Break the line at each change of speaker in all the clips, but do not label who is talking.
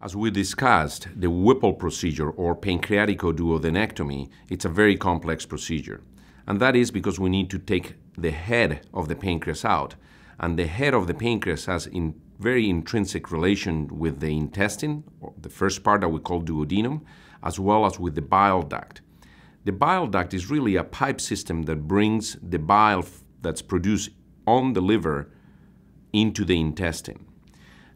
As we discussed, the Whipple procedure or pancreatic duodenectomy, it's a very complex procedure. And that is because we need to take the head of the pancreas out. And the head of the pancreas has in very intrinsic relation with the intestine, the first part that we call duodenum, as well as with the bile duct. The bile duct is really a pipe system that brings the bile that's produced on the liver into the intestine.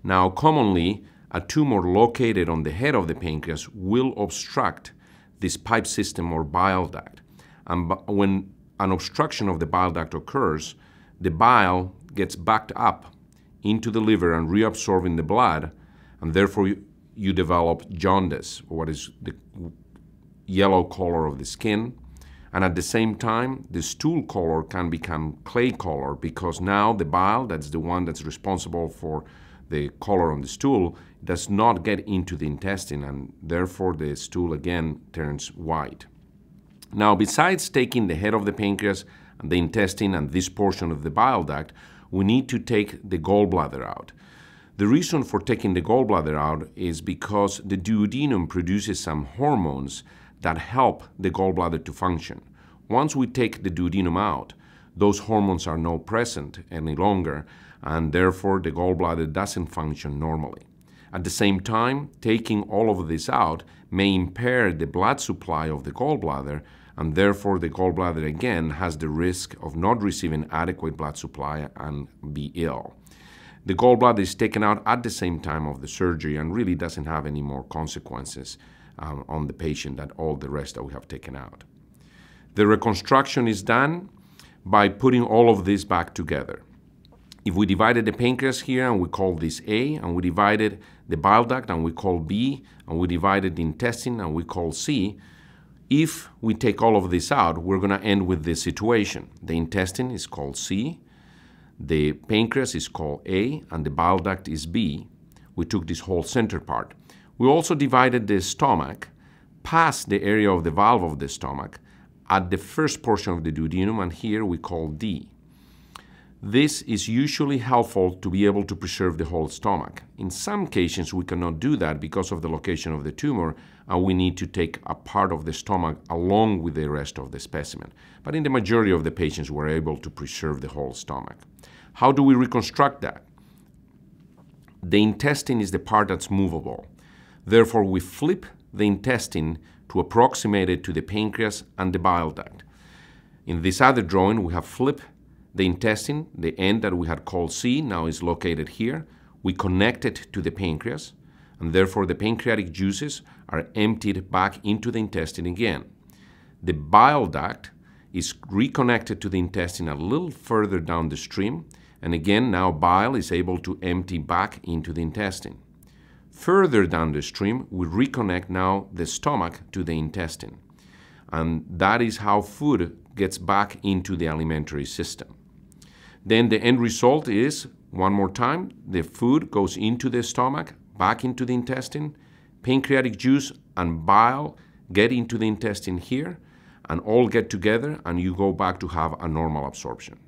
Now, commonly, a tumor located on the head of the pancreas will obstruct this pipe system or bile duct. And when an obstruction of the bile duct occurs, the bile gets backed up into the liver and reabsorbing the blood, and therefore you, you develop jaundice, or what is the yellow color of the skin. And at the same time, the stool color can become clay color because now the bile, that's the one that's responsible for the color on the stool does not get into the intestine and therefore the stool again turns white. Now, besides taking the head of the pancreas, the intestine, and this portion of the bile duct, we need to take the gallbladder out. The reason for taking the gallbladder out is because the duodenum produces some hormones that help the gallbladder to function. Once we take the duodenum out, those hormones are no present any longer, and therefore the gallbladder doesn't function normally. At the same time, taking all of this out may impair the blood supply of the gallbladder, and therefore the gallbladder again has the risk of not receiving adequate blood supply and be ill. The gallbladder is taken out at the same time of the surgery and really doesn't have any more consequences um, on the patient than all the rest that we have taken out. The reconstruction is done by putting all of this back together. If we divided the pancreas here and we call this A, and we divided the bile duct and we call B, and we divided the intestine and we call C, if we take all of this out, we're going to end with this situation. The intestine is called C, the pancreas is called A, and the bile duct is B. We took this whole center part. We also divided the stomach past the area of the valve of the stomach at the first portion of the duodenum, and here we call D. This is usually helpful to be able to preserve the whole stomach. In some cases, we cannot do that because of the location of the tumor, and we need to take a part of the stomach along with the rest of the specimen. But in the majority of the patients, we're able to preserve the whole stomach. How do we reconstruct that? The intestine is the part that's movable. Therefore, we flip the intestine to approximate it to the pancreas and the bile duct. In this other drawing, we have flipped the intestine, the end that we had called C, now is located here. We connect it to the pancreas, and therefore the pancreatic juices are emptied back into the intestine again. The bile duct is reconnected to the intestine a little further down the stream, and again now bile is able to empty back into the intestine. Further down the stream, we reconnect now the stomach to the intestine. And that is how food gets back into the alimentary system. Then the end result is, one more time, the food goes into the stomach, back into the intestine, pancreatic juice and bile get into the intestine here, and all get together, and you go back to have a normal absorption.